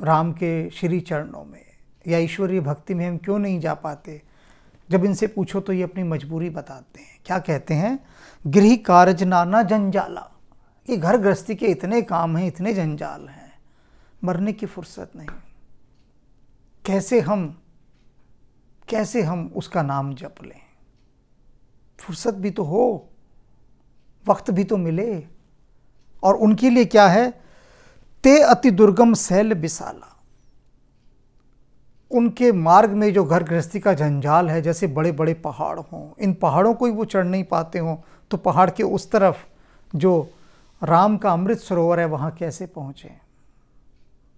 राम के श्री चरणों में या ईश्वरीय भक्ति में हम क्यों नहीं जा पाते जब इनसे पूछो तो ये अपनी मजबूरी बताते हैं क्या कहते हैं गृह कार्य नाना जंजाला ये घर गृहस्थी के इतने काम हैं इतने जंजाल हैं मरने की फुर्सत नहीं कैसे हम कैसे हम उसका नाम जप लें फुर्सत भी तो हो वक्त भी तो मिले और उनके लिए क्या है ते अति दुर्गम शैल बिसाला उनके मार्ग में जो घर गृहस्थी का जंजाल है जैसे बड़े बड़े पहाड़ हों इन पहाड़ों को ही वो चढ़ नहीं पाते हों तो पहाड़ के उस तरफ जो राम का अमृत सरोवर है वहाँ कैसे पहुँचे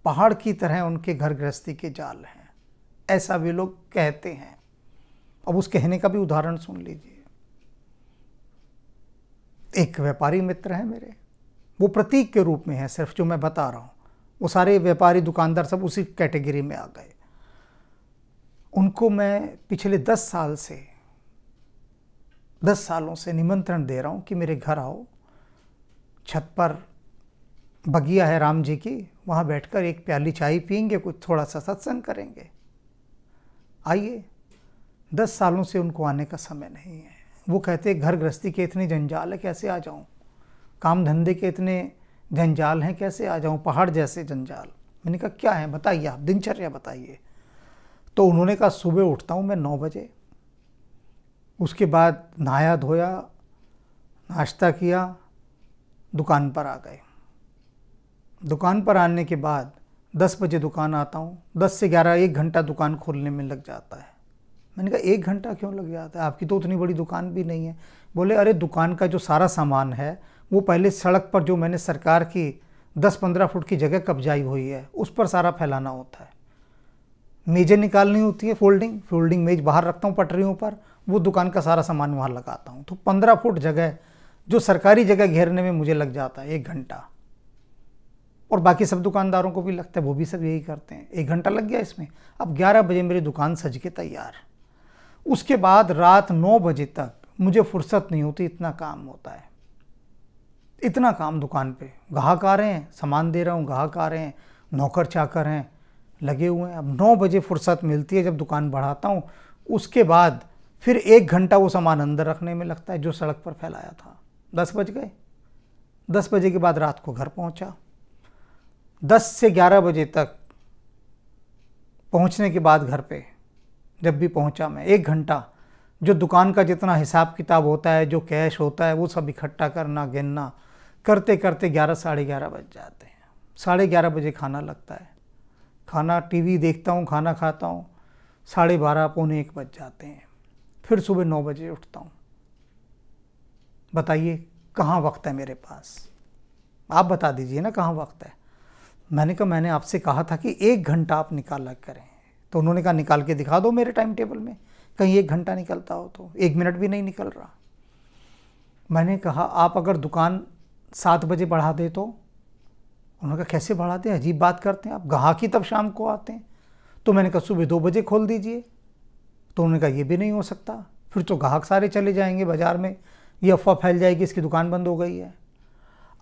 पहाड़ की तरह उनके घर गृहस्थी के जाल हैं ऐसा भी लोग कहते हैं अब उस कहने का भी उदाहरण सुन लीजिए एक व्यापारी मित्र है मेरे वो प्रतीक के रूप में है सिर्फ जो मैं बता रहा हूँ वो सारे व्यापारी दुकानदार सब उसी कैटेगरी में आ गए उनको मैं पिछले दस साल से दस सालों से निमंत्रण दे रहा हूँ कि मेरे घर आओ छत पर बगिया है राम जी की वहाँ बैठकर एक प्याली चाय पियेंगे कुछ थोड़ा सा सत्संग करेंगे आइए दस सालों से उनको आने का समय नहीं है वो कहते घर गृहस्थी के इतने जंजाल है कैसे आ जाऊँ काम धंधे के इतने जंजाल हैं कैसे आ जाऊँ पहाड़ जैसे जंजाल मैंने कहा क्या है बताइए आप दिनचर्या बताइए तो उन्होंने कहा सुबह उठता हूँ मैं नौ बजे उसके बाद नहाया धोया नाश्ता किया दुकान पर आ गए दुकान पर आने के बाद दस बजे दुकान आता हूँ दस से ग्यारह एक घंटा दुकान खोलने में लग जाता है मैंने कहा एक घंटा क्यों लग जाता है आपकी तो उतनी बड़ी दुकान भी नहीं है बोले अरे दुकान का जो सारा सामान है वो पहले सड़क पर जो मैंने सरकार की दस पंद्रह फुट की जगह कब्जाई हुई है उस पर सारा फैलाना होता है मेजें निकालनी होती है फोल्डिंग फोल्डिंग मेज बाहर रखता हूँ पटरियों पर वो दुकान का सारा सामान वहाँ लगाता हूँ तो पंद्रह फुट जगह जो सरकारी जगह घेरने में मुझे लग जाता है एक घंटा और बाकी सब दुकानदारों को भी लगता है वो भी सब यही करते हैं एक घंटा लग गया इसमें अब ग्यारह बजे मेरी दुकान सज के तैयार उसके बाद रात नौ बजे तक मुझे फुर्सत नहीं होती इतना काम होता है इतना काम दुकान पे ग्राहक आ रहे हैं सामान दे रहा हूँ ग्राहक आ रहे हैं नौकर चाकर हैं लगे हुए हैं अब नौ बजे फुर्सत मिलती है जब दुकान बढ़ाता हूँ उसके बाद फिर एक घंटा वो सामान अंदर रखने में लगता है जो सड़क पर फैलाया था दस बज गए दस बजे के बाद रात को घर पहुंचा दस से ग्यारह बजे तक पहुंचने के बाद घर पे जब भी पहुंचा मैं एक घंटा जो दुकान का जितना हिसाब किताब होता है जो कैश होता है वो सब इकट्ठा करना गिनना करते करते ग्यारह साढ़े ग्यारह बज जाते हैं साढ़े ग्यारह बजे खाना लगता है खाना टीवी देखता हूँ खाना खाता हूँ साढ़े बारह पौने एक बज जाते हैं फिर सुबह नौ बजे उठता हूँ बताइए कहाँ वक्त है मेरे पास आप बता दीजिए ना कहाँ वक्त है मैंने कहा मैंने आपसे कहा था कि एक घंटा आप निकाला करें तो उन्होंने कहा निकाल के दिखा दो मेरे टाइम टेबल में कहीं एक घंटा निकलता हो तो एक मिनट भी नहीं निकल रहा मैंने कहा आप अगर दुकान सात बजे बढ़ा दे तो उन्होंने कहा कैसे बढ़ाते हैं अजीब बात करते हैं आप गाहक ही तब शाम को आते हैं तो मैंने कहा सुबह दो बजे खोल दीजिए तो उन्होंने कहा ये भी नहीं हो सकता फिर तो ग्राहक सारे चले जाएंगे बाज़ार में ये अफवाह फैल जाएगी इसकी दुकान बंद हो गई है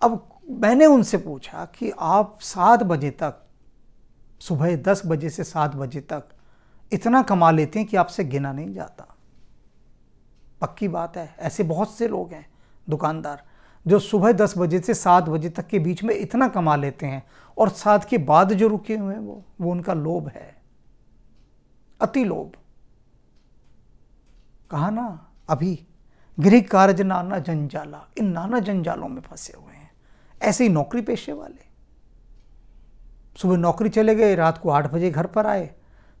अब मैंने उनसे पूछा कि आप सात बजे तक सुबह दस बजे से सात बजे तक इतना कमा लेते हैं कि आपसे गिना नहीं जाता पक्की बात है ऐसे बहुत से लोग हैं दुकानदार जो सुबह दस बजे से सात बजे तक के बीच में इतना कमा लेते हैं और सात के बाद जो रुके हुए हैं वो वो उनका लोभ है अति लोभ कहा ना अभी गृह कार्य नाना जंजाला इन नाना जंजालों में फंसे हुए हैं ऐसे ही नौकरी पेशे वाले सुबह नौकरी चले गए रात को आठ बजे घर पर आए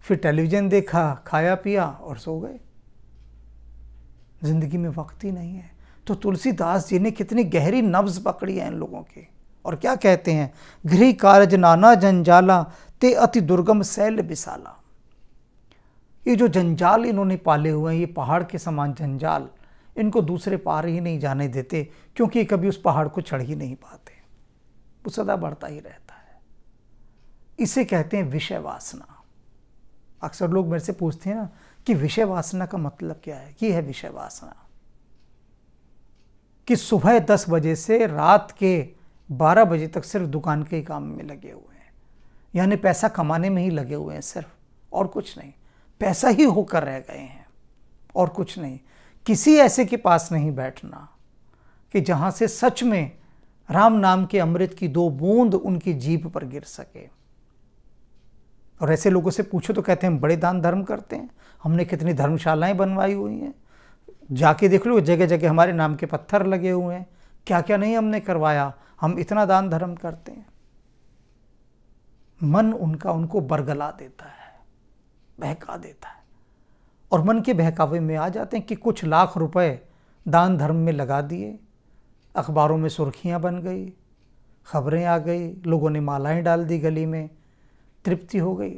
फिर टेलीविज़न देखा खाया पिया और सो गए जिंदगी में वक्त ही नहीं है तो तुलसीदास जी ने कितनी गहरी नब्ज पकड़ी है इन लोगों की और क्या कहते हैं गृह कार्य नाना जंजाला ते अति दुर्गम शैल बिसाला ये जो जंजाल इन्होंने पाले हुए हैं ये पहाड़ के समान जंजाल इनको दूसरे पार ही नहीं जाने देते क्योंकि कभी उस पहाड़ को चढ़ ही नहीं पाते वो सदा बढ़ता ही रहता है इसे कहते हैं विषय वासना अक्सर लोग मेरे से पूछते हैं ना कि विषय वासना का मतलब क्या है ये है विषय वासना कि सुबह दस बजे से रात के बारह बजे तक सिर्फ दुकान के ही काम में लगे हुए हैं यानी पैसा कमाने में ही लगे हुए हैं सिर्फ और कुछ नहीं पैसा ही होकर रह गए हैं और कुछ नहीं किसी ऐसे के पास नहीं बैठना कि जहाँ से सच में राम नाम के अमृत की दो बूंद उनकी जीप पर गिर सके और ऐसे लोगों से पूछो तो कहते हैं हम बड़े दान धर्म करते हैं हमने कितनी धर्मशालाएं बनवाई हुई हैं जाके देख लो जगह जगह हमारे नाम के पत्थर लगे हुए हैं क्या क्या नहीं हमने करवाया हम इतना दान धर्म करते हैं मन उनका उनको बरगला देता है बहका देता है और मन के बहकावे में आ जाते हैं कि कुछ लाख रुपए दान धर्म में लगा दिए अखबारों में सुर्खियाँ बन गई खबरें आ गई लोगों ने मालाएं डाल दी गली में तृप्ति हो गई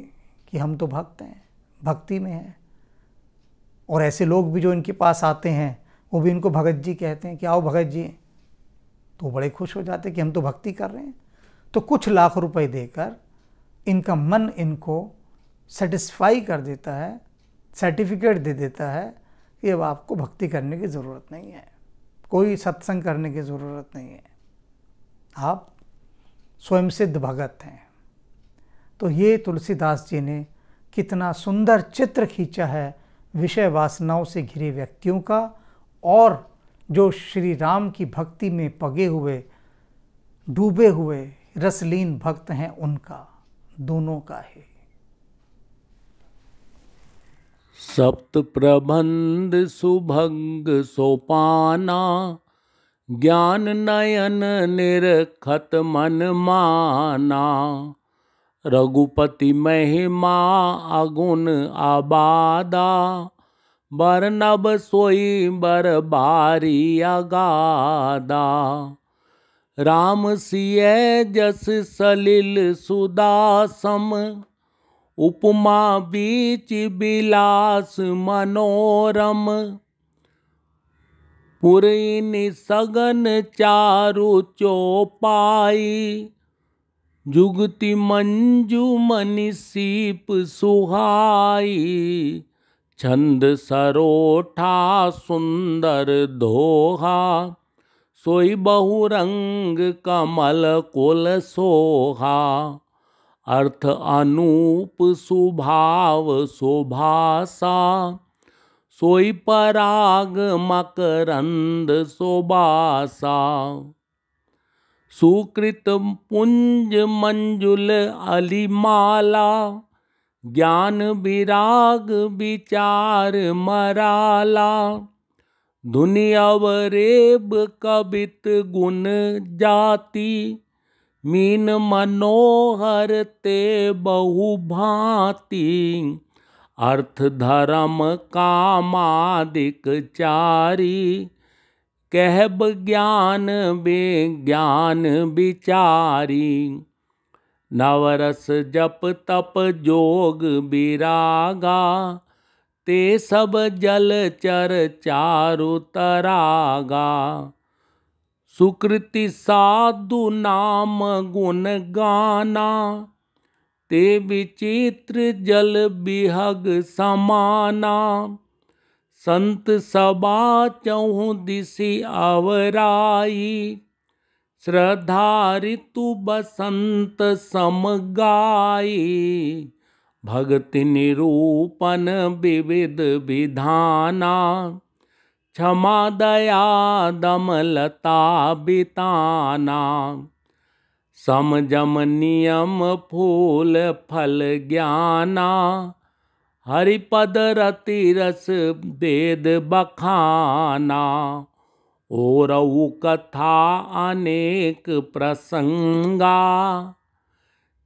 कि हम तो भक्त हैं भक्ति में हैं और ऐसे लोग भी जो इनके पास आते हैं वो भी इनको भगत जी कहते हैं कि आओ भगत जी तो बड़े खुश हो जाते कि हम तो भक्ति कर रहे हैं तो कुछ लाख रुपए देकर इनका मन इनको सेटिस्फाई कर देता है सर्टिफिकेट दे देता है कि अब आपको भक्ति करने की ज़रूरत नहीं है कोई सत्संग करने की ज़रूरत नहीं है आप स्वयं सिद्ध भगत हैं तो ये तुलसीदास जी ने कितना सुंदर चित्र खींचा है विषय वासनाओं से घिरे व्यक्तियों का और जो श्री राम की भक्ति में पगे हुए डूबे हुए रसलीन भक्त हैं उनका दोनों का है सप्त प्रबंध सुभंग सोपाना ज्ञान नयन निरखत मन माना रघुपति महिमा अगुण आबादा बरनब सोई बर बारी अगादा राम सिय जस सलिल सुदासम उपमा बीच बिलास मनोरम पुरीन सगन चारु चौपाई जुगति मंजू मनीषीप सुहाई छंद सरोठा सुंदर दोहा सोई बहुरंग कमल कुल सोहा अर्थ अनूप सुभाव शोभासा सोई पराग मकरंद शोभासा सुकृत पुंज मंजुल अलिमाला ज्ञान विराग विचार मराला धुनि कवित गुण जाति मीन मनोहर ते बहुभांति अर्थ धर्म कामादिक चारी कहब ज्ञान ज्ञान विचारी नवरस जप तप जोग विरागा ते सब जल चर चारु तरागा सुकृति साधु नाम गुण गाना ते विचित्र जल बिहग समाना संत सभा चौह दिशी अवराई श्रद्धा ऋतु बसंत समगाई भगति निरूपण विविध विधाना क्षमा दया दमलता बिताना समझम नियम फूल फल ज्ञाना हरिपद रति रस वेद बखाना ओरऊ कथा अनेक प्रसंगा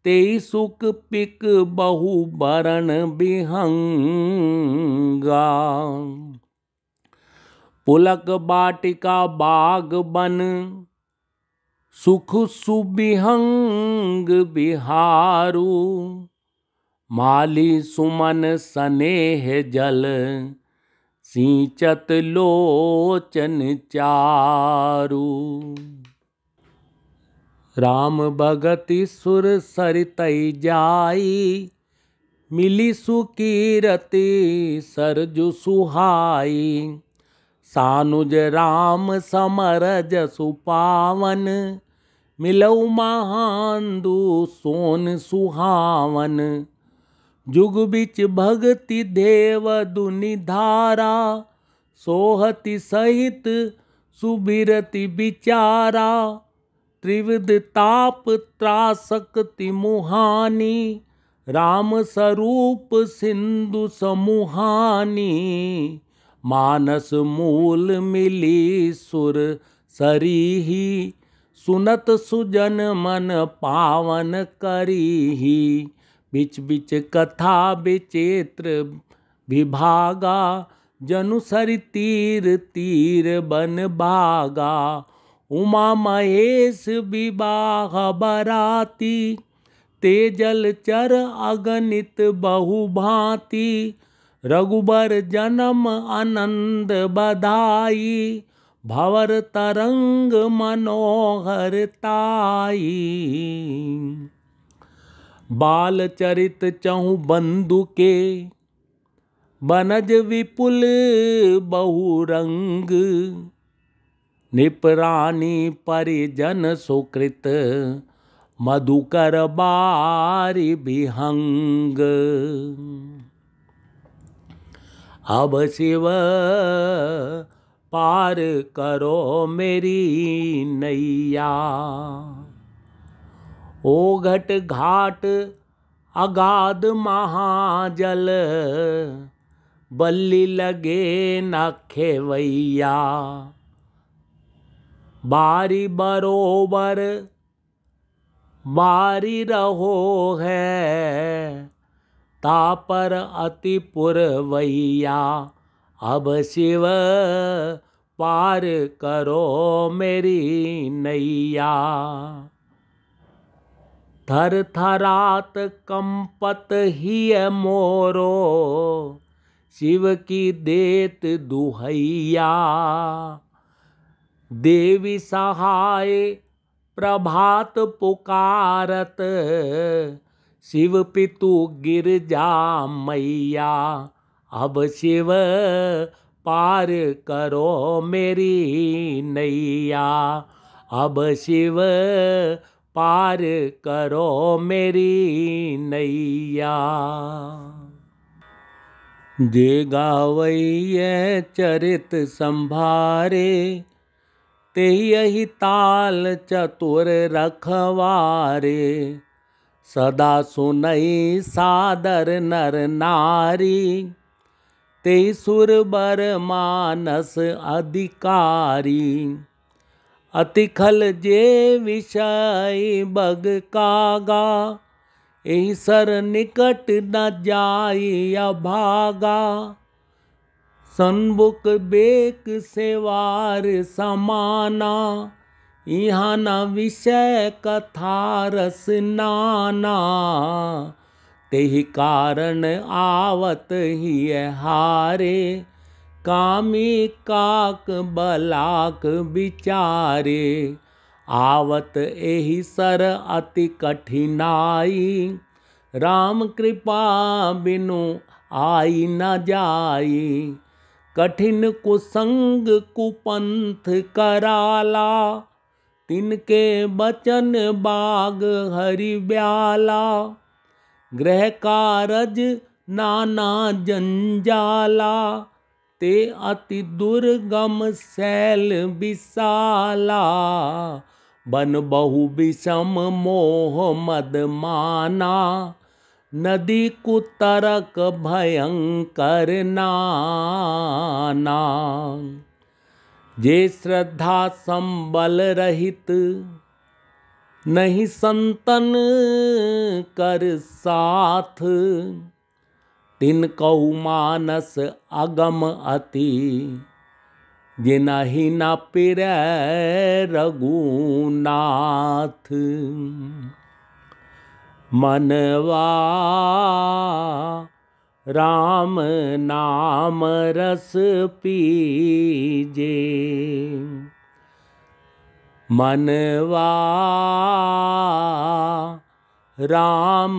ते सुख पिक बहु बरण बिहंगा पुलक बाटिका बाग बन सुख सुबिहंग बिहारू माली सुमन सनेह जल सींचत लोचन चारू राम भगति सुर सरितई जाई मिली सुकीरति सरजु सुहाई सानुज राम समरज सुपावन मिलऊ महांदू सोन सुहावन जुग बिच भगति देव दुनि धारा सोहति सहित सुबिरति बिचारा त्रिविध ताप त्रासकति मुहानी राम स्वरूप सिंधु समुहानी मानस मूल मिली सुर ही सुनत सुजन मन पावन करीही बिच बिच कथा विचेत्र विभागा जनु सरि तीर तीर बन भागा उमा महेश विवाह बराती तेजल चर अगणित बहुभांति रघुबर जन्म आनंद बधाई भवर तरंग मनोहर ताई बाल चरित चहु बंधु के बनज विपुल बहुरंग निपरानी परिजन सुकृत मधुकर बारी विहंग अब शिव पार करो मेरी नैया ओ घट घाट अगाध महाजल बल्ली लगे न खेवैया बारी बरोबर बारी रहो है तापर अति पुरवैया अब शिव पार करो मेरी नैया थर थरात कंपत ही मोरो शिव की देत दुहैया देवी सहाय प्रभात पुकारत शिव पितु गिर जा मैया अब शिव पार करो मेरी नैया अब शिव पार करो मेरी नैया जे गावैये चरित संभारे ते यही ताल चतुर रखवारे सदा सुनई सादर नर नारी ते सुर बर मानस अधिकारी अतिखल जे विषय बग कागा यही सर निकट न जाई अभागा सनबुक बेक सेवार समाना यहाँ न विषय कथा रस नाना तेहि कारण आवत ही हारे कामी काक बलाक बिचारे आवत एहि सर अति कठिनाई राम कृपा बिनु आई न जाई कठिन कुसंग कुपंथ कराला तिनके बचन बाग हरि ब्याला ग्रह कारज नाना जंजाला ते अति दुर्गम शैल विशाला बन बहु विषम मोह मद माना नदी कुतरक भयंकर नाना जे श्रद्धा संबल रहित नहीं संतन कर साथ तिन कऊ मानस अगम अति जिनहि न पिर रघुनाथ मनवा राम नाम रस पीजे मनवा राम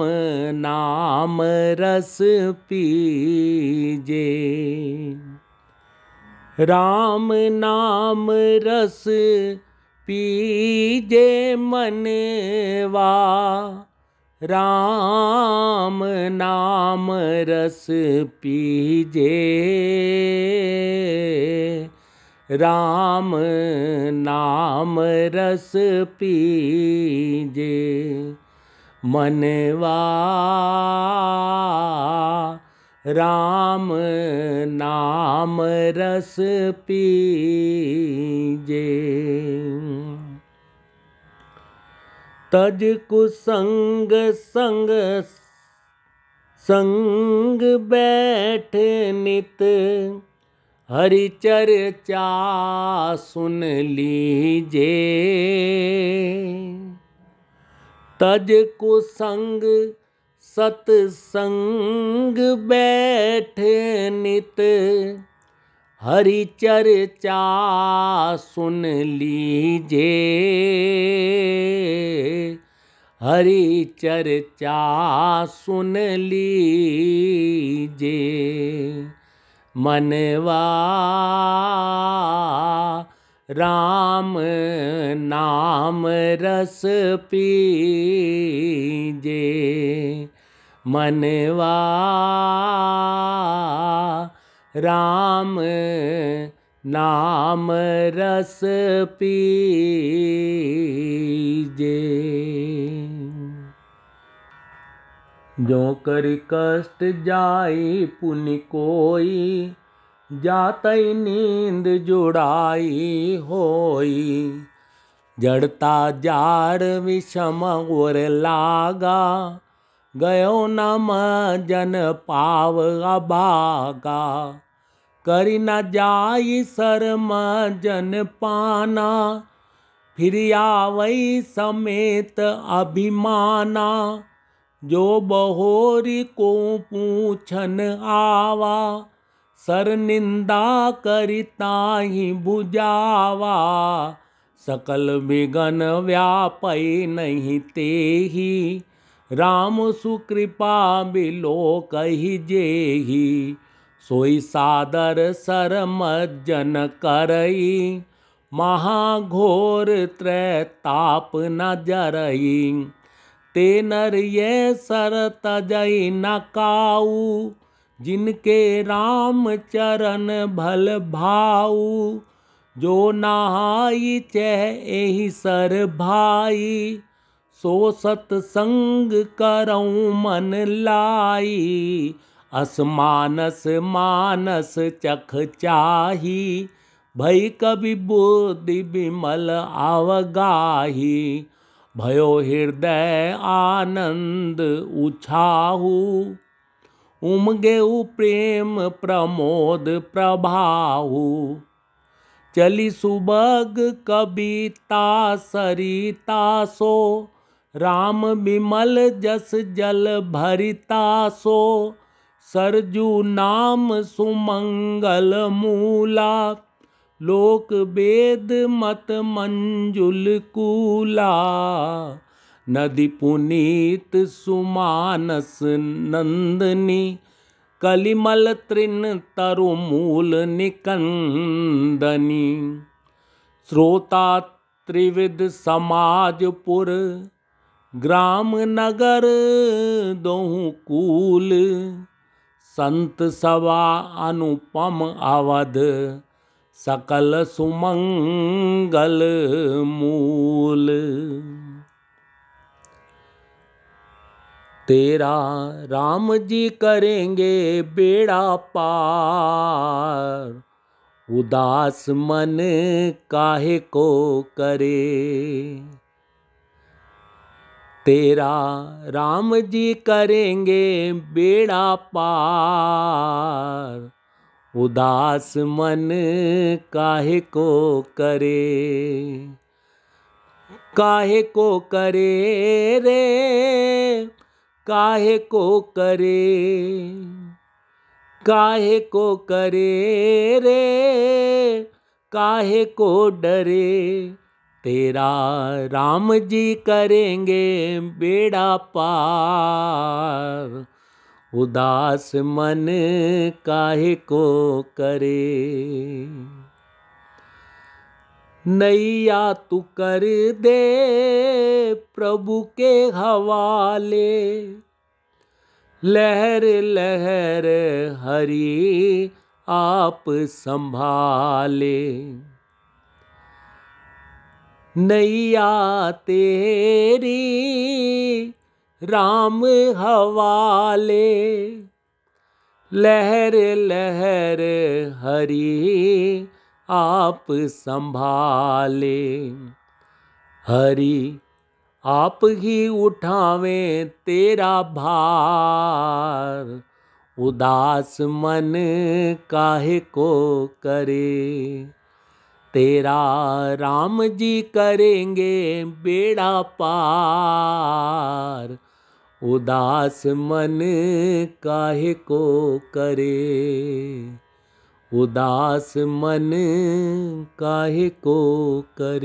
नाम रस पीजे राम नाम रस पीजे मनवा राम नाम रस पीजे राम नाम रस पीजे मनवा राम नाम रस पीजे तज कु संग संग संग बैठ नित हरि चर्चा सुन लीजे तज को संग संग बैठ नित हरि चर्चा सुन लीजे हरि चर्चा सुन लीजे मनवा राम नाम रस पीजे मनवा राम नाम रस पीजे जो कर कष्ट जाई पुनि कोई जात नींद जुड़ाई होई जड़ता जार विषम उर लागा गयो नम जन पाव अभागा कर न जाई शर्म जन पाना फिर आवई समेत अभिमाना जो बहोरी को पूछन आवा सर निंदा करिता ही बुझावा सकल विघन व्यापई नहीं ते राम सुकृपा बिलो कही जेही सोई सादर सरमज्जन करई महाघोर त्रैताप न जरई ते नर ये सर तजई नकाऊ जिनके राम चरण भल भाऊ जो नहाई चह ए सर भाई सो सत्संग करऊँ मन लाई असमानस मानस चख चाही भई कवि बुद्धि विमल आवगाही भयो हृदय आनंद उछाहू उमगे प्रेम प्रमोद प्रभाहु चली सुबग कविता सरिता सो राम विमल जस जल भरिता सो सरजू नाम सुमंगल मूला लोक वेद मत मंजुल कूला नदी पुनीत सुमानस नंदनी कलिमल तृण तरुमूल निकंदनी श्रोता त्रिविध समाजपुर ग्राम नगर दोहू कूल संत सवा अनुपम अवध सकल सुमंगल मूल तेरा राम जी करेंगे बेड़ा पार उदास मन काहे को करे तेरा राम जी करेंगे बेड़ा पार उदास मन काहे को करे काहे को करे रे काहे को करे काहे को करे रे काहे को डरे तेरा राम जी करेंगे बेड़ा पार उदास मन काहे को करे नैया तू कर दे प्रभु के हवाले लहर लहर हरी आप संभाले नैया तेरी राम हवाले लहर लहर हरि आप संभाले हरि आप ही उठावे तेरा भार उदास मन काहे को करे तेरा राम जी करेंगे बेड़ा पार उदास मन काहे को करे उदास मन काहे को करे